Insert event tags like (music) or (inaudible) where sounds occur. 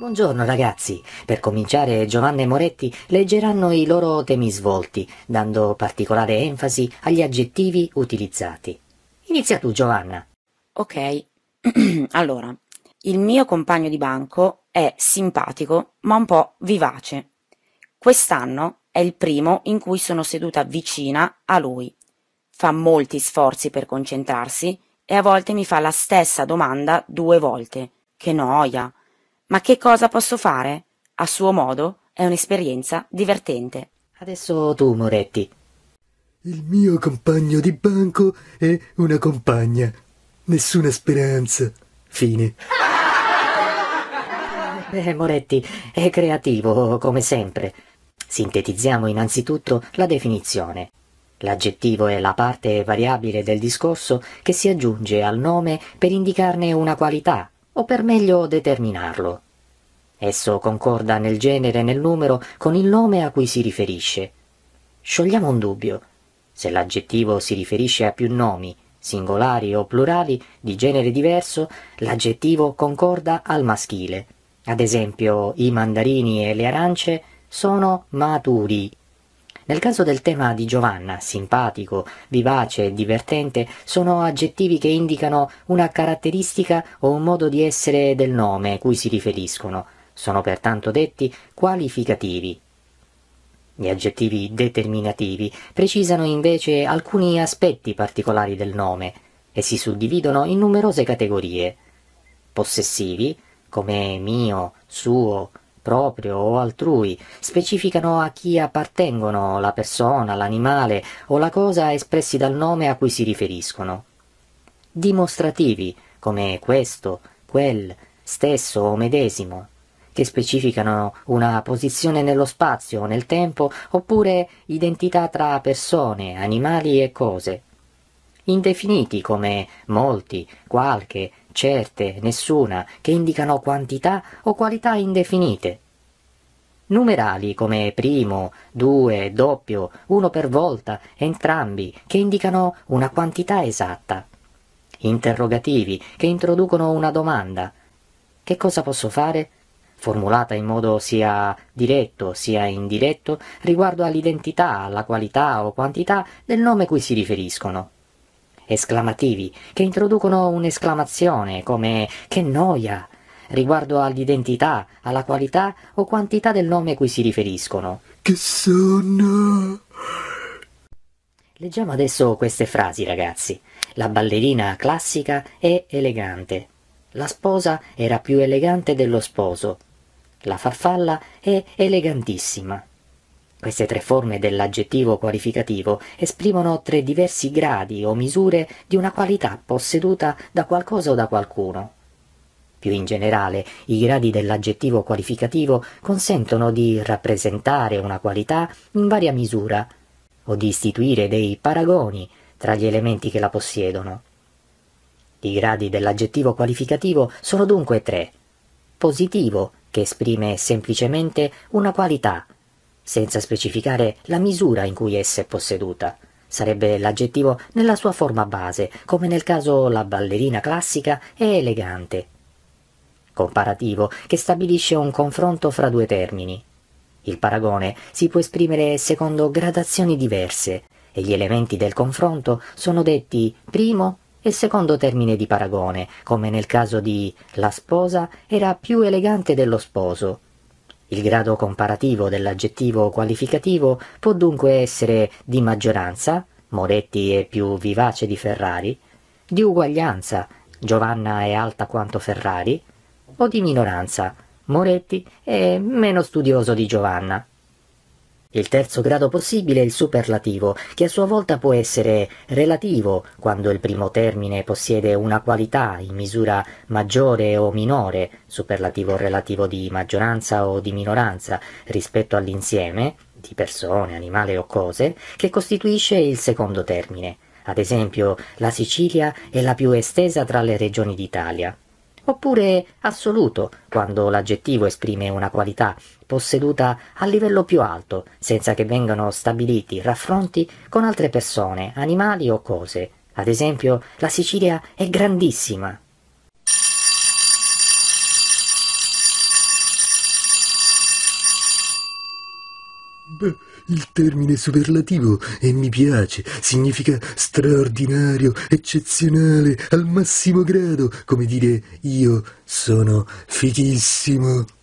Buongiorno ragazzi. Per cominciare Giovanna e Moretti leggeranno i loro temi svolti, dando particolare enfasi agli aggettivi utilizzati. Inizia tu Giovanna. Ok. (clears throat) allora, il mio compagno di banco è simpatico ma un po' vivace. Quest'anno è il primo in cui sono seduta vicina a lui. Fa molti sforzi per concentrarsi e a volte mi fa la stessa domanda due volte. Che noia! Ma che cosa posso fare? A suo modo è un'esperienza divertente. Adesso tu, Moretti. Il mio compagno di banco è una compagna. Nessuna speranza. Fine. Beh, (laughs) Moretti è creativo, come sempre. Sintetizziamo innanzitutto la definizione. L'aggettivo è la parte variabile del discorso che si aggiunge al nome per indicarne una qualità, o per meglio determinarlo. Esso concorda nel genere e nel numero con il nome a cui si riferisce. Sciogliamo un dubbio. Se l'aggettivo si riferisce a più nomi, singolari o plurali, di genere diverso, l'aggettivo concorda al maschile. Ad esempio, i mandarini e le arance sono maturi, nel caso del tema di Giovanna, simpatico, vivace divertente sono aggettivi che indicano una caratteristica o un modo di essere del nome cui si riferiscono. Sono pertanto detti qualificativi. Gli aggettivi determinativi precisano invece alcuni aspetti particolari del nome e si suddividono in numerose categorie. Possessivi, come mio, suo, proprio o altrui, specificano a chi appartengono la persona, l'animale o la cosa espressi dal nome a cui si riferiscono. Dimostrativi, come questo, quel, stesso o medesimo, che specificano una posizione nello spazio o nel tempo, oppure identità tra persone, animali e cose. Indefiniti come molti, qualche, certe, nessuna, che indicano quantità o qualità indefinite. Numerali come primo, due, doppio, uno per volta, entrambi, che indicano una quantità esatta. Interrogativi, che introducono una domanda. Che cosa posso fare? formulata in modo sia diretto sia indiretto riguardo all'identità, alla qualità o quantità del nome cui si riferiscono esclamativi, che introducono un'esclamazione come che noia riguardo all'identità, alla qualità o quantità del nome a cui si riferiscono. Che sono... Leggiamo adesso queste frasi, ragazzi. La ballerina classica è elegante. La sposa era più elegante dello sposo. La farfalla è elegantissima. Queste tre forme dell'aggettivo qualificativo esprimono tre diversi gradi o misure di una qualità posseduta da qualcosa o da qualcuno. Più in generale, i gradi dell'aggettivo qualificativo consentono di rappresentare una qualità in varia misura o di istituire dei paragoni tra gli elementi che la possiedono. I gradi dell'aggettivo qualificativo sono dunque tre. Positivo, che esprime semplicemente una qualità senza specificare la misura in cui essa è posseduta. Sarebbe l'aggettivo nella sua forma base, come nel caso la ballerina classica è elegante. Comparativo che stabilisce un confronto fra due termini. Il paragone si può esprimere secondo gradazioni diverse e gli elementi del confronto sono detti primo e secondo termine di paragone, come nel caso di la sposa era più elegante dello sposo il grado comparativo dell'aggettivo qualificativo può dunque essere di maggioranza, Moretti è più vivace di Ferrari, di uguaglianza, Giovanna è alta quanto Ferrari, o di minoranza, Moretti è meno studioso di Giovanna. Il terzo grado possibile è il superlativo, che a sua volta può essere relativo quando il primo termine possiede una qualità in misura maggiore o minore, superlativo relativo di maggioranza o di minoranza, rispetto all'insieme, di persone, animali o cose, che costituisce il secondo termine. Ad esempio, la Sicilia è la più estesa tra le regioni d'Italia oppure assoluto, quando l'aggettivo esprime una qualità posseduta a livello più alto, senza che vengano stabiliti raffronti con altre persone, animali o cose. Ad esempio, la Sicilia è grandissima, Beh, il termine superlativo e mi piace, significa straordinario, eccezionale, al massimo grado, come dire io sono fichissimo.